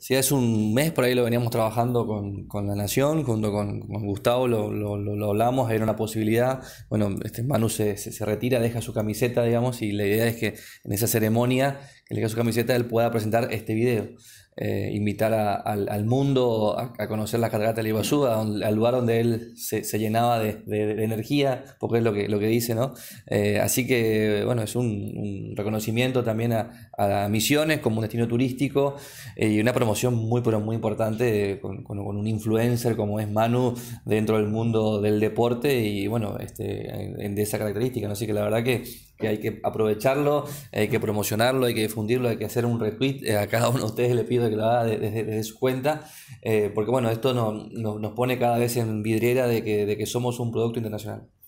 si hace un mes por ahí lo veníamos trabajando con, La Nación, junto con, Gustavo, lo, lo, hablamos, era una posibilidad. Bueno, este Manu se, se, retira, deja su camiseta, digamos, y la idea es que en esa ceremonia elija su camiseta, él pueda presentar este video. Eh, invitar al, mundo a, conocer las Catarata de Iguazú... al lugar donde él se, llenaba de, energía, porque es lo que, lo que dice, ¿no? Eh, así que, bueno, es un, reconocimiento también a, Misiones como un destino turístico eh, y una promoción muy, muy importante con, un influencer como es Manu dentro del mundo del deporte y, bueno, este, de esa característica, ¿no? Así que la verdad que, hay que aprovecharlo, hay que promocionarlo, hay que hay que hacer un retweet. Eh, a cada uno de ustedes le pido que lo haga desde, su cuenta, eh, porque bueno, esto nos pone cada vez en vidriera de que somos un producto internacional.